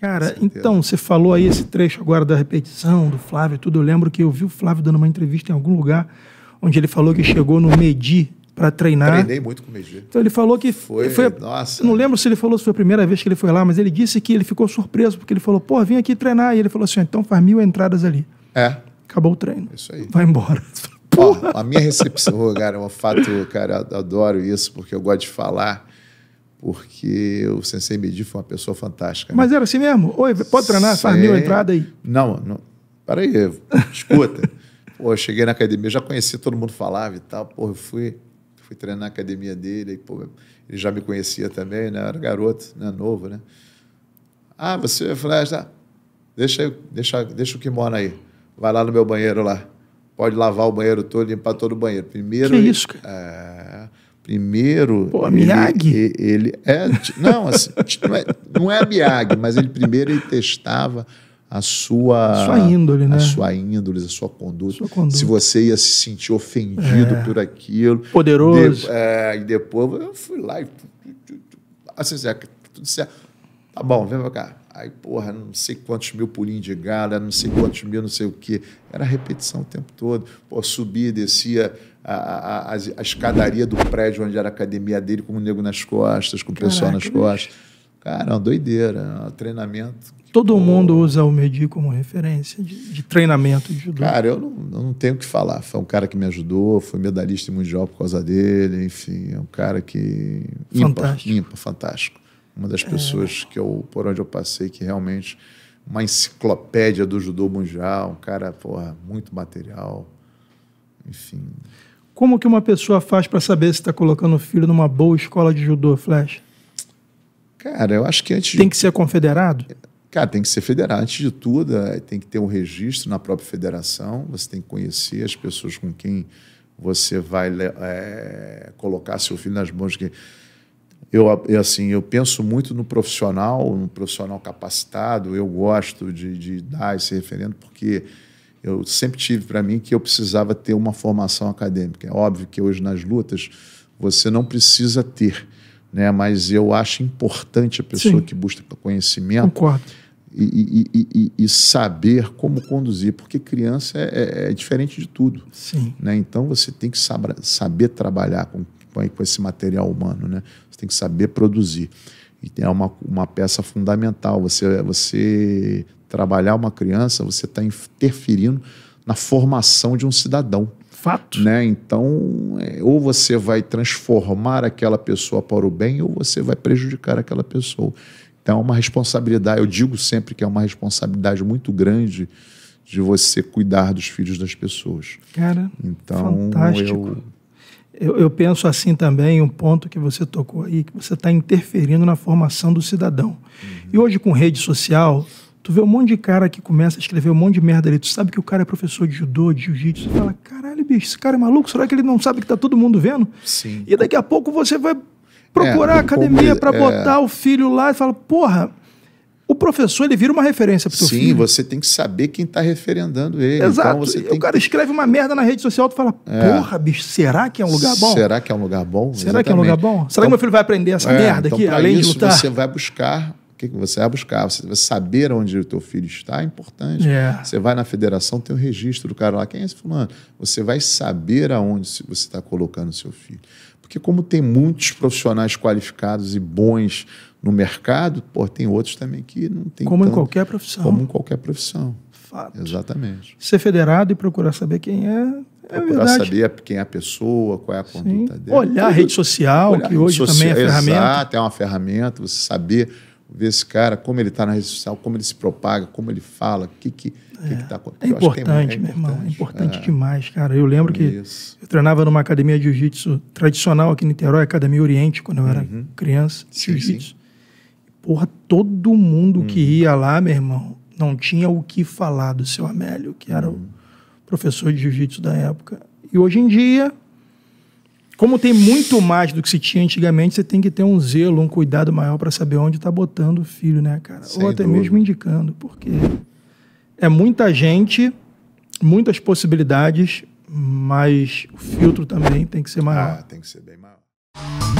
Cara, então, você falou aí esse trecho agora da repetição do Flávio e tudo. Eu lembro que eu vi o Flávio dando uma entrevista em algum lugar onde ele falou que chegou no Medi para treinar. Treinei muito com o Medi. Então ele falou que foi, foi nossa. Não lembro se ele falou se foi a primeira vez que ele foi lá, mas ele disse que ele ficou surpreso porque ele falou: "Pô, vim aqui treinar". E ele falou assim: "Então faz mil entradas ali". É. Acabou o treino. Isso aí. Vai embora. Pô, Ó, a minha recepção, cara, é um fato, cara, adoro isso porque eu gosto de falar porque o Sensei Medi foi uma pessoa fantástica. Né? Mas né? era assim mesmo? Oi, pode treinar, faz mil entrada aí. Não, não. Peraí, escuta. pô, eu cheguei na academia, já conheci, todo mundo falava e tal. Pô, eu fui, fui treinar na academia dele, e, pô, ele já me conhecia também, né? era garoto, né? Novo, né? Ah, você, é tá? eu falei, ah, deixa, deixa, deixa o kimono aí. Vai lá no meu banheiro lá. Pode lavar o banheiro todo, limpar todo o banheiro. Primeiro. Que isso, cara? É primeiro. Pô, Miyagi? Ele, ele é, não, assim, não, é, não é Miyagi, mas ele primeiro ele testava a sua, sua índole, a né? A sua índole, a sua conduta. sua conduta. Se você ia se sentir ofendido é. por aquilo. Poderoso. De, é, e depois eu fui lá e. Assim, assim é tudo certo. Tá bom, vem pra cá. Aí, porra, não sei quantos mil pulinhos de gala, não sei quantos mil, não sei o quê. Era repetição o tempo todo. Pô, subia, descia a, a, a, a escadaria do prédio onde era a academia dele, com o nego nas costas, com o pessoal nas costas. Cara, é uma doideira, é um treinamento. Todo pô... mundo usa o Medi como referência de, de treinamento de judô. Cara, eu não, eu não tenho o que falar. Foi um cara que me ajudou, foi medalhista mundial por causa dele, enfim, é um cara que. Fantástico. Ímpar, ímpar fantástico. Uma das é. pessoas é. que eu, por onde eu passei, que realmente uma enciclopédia do judô mundial, um cara, porra, muito material, enfim. Como que uma pessoa faz para saber se está colocando o filho numa boa escola de judô, Flash? Cara, eu acho que antes. Tem de... que ser confederado? Cara, tem que ser federado. Antes de tudo, é, tem que ter um registro na própria federação, você tem que conhecer as pessoas com quem você vai é, colocar seu filho nas mãos. Que eu, é assim, eu penso muito no profissional, no profissional capacitado. Eu gosto de, de dar esse referendo porque eu sempre tive para mim que eu precisava ter uma formação acadêmica. É óbvio que hoje nas lutas você não precisa ter, né? Mas eu acho importante a pessoa Sim. que busca conhecimento. Concordo. E, e, e, e, saber como conduzir, porque criança é, é, é diferente de tudo. Sim. Né? Então você tem que saber, saber trabalhar com com, com esse material humano, né? Você tem que saber produzir. E é uma, uma peça fundamental. Você, você trabalhar uma criança, você está interferindo na formação de um cidadão. Fato. Né? Então, é, ou você vai transformar aquela pessoa para o bem, ou você vai prejudicar aquela pessoa. Então, é uma responsabilidade. Eu digo sempre que é uma responsabilidade muito grande de você cuidar dos filhos das pessoas. Cara, então fantástico. eu eu, eu penso assim também, um ponto que você tocou aí, que você está interferindo na formação do cidadão. Uhum. E hoje, com rede social, Tu vê um monte de cara que começa a escrever um monte de merda ali. Tu sabe que o cara é professor de judô, de jiu-jitsu. Você fala, caralho, bicho, esse cara é maluco? Será que ele não sabe que tá todo mundo vendo? Sim. E daqui a pouco você vai procurar é, a academia para é... botar o filho lá e fala, porra, o professor ele vira uma referência para o Sim, filho. você tem que saber quem está referendando ele. Então Exato. Então o cara que... escreve uma merda na rede social, tu fala, é. porra, bicho, será que é um lugar bom? Será que é um lugar bom? Será Exatamente. que é um lugar bom? Será então, que meu filho vai aprender essa é, merda então, aqui, além isso, de lutar? Você vai buscar o que, você vai buscar? Você vai saber onde o teu filho está é importante. É. Você vai na federação, tem o um registro do cara lá. Quem é esse fulano? Você vai saber aonde você está colocando o seu filho. Porque como tem muitos profissionais qualificados e bons no mercado, pô, tem outros também que não tem Como tanto, em qualquer profissão. Como em qualquer profissão. Fato. Exatamente. Ser federado e procurar saber quem é. é procurar verdade. saber quem é a pessoa, qual é a conduta Sim. dela. Olhar a rede social, olhar que hoje social, também é ferramenta. Exato, é uma ferramenta, você saber ver esse cara, como ele está na rede social, como ele se propaga, como ele fala, o que que é, que tá acontecendo. É, é importante, é, meu irmão, é importante é. demais, cara. Eu lembro que Isso. eu treinava numa academia de jiu-jitsu tradicional aqui em Niterói, Academia Oriente, quando eu era uhum. criança, jiu-jitsu. Porra, todo mundo uhum. que ia lá, meu irmão, não tinha o que falar do seu Amélio, que era uhum. o professor de jiu-jitsu da época. E hoje em dia, como tem muito mais do que se tinha antigamente, você tem que ter um zelo, um cuidado maior para saber onde está botando o filho, né, cara? Sem Ou até dúvida. mesmo indicando, porque é muita gente, muitas possibilidades, mas o filtro também tem que ser maior. Ah, tem que ser bem maior.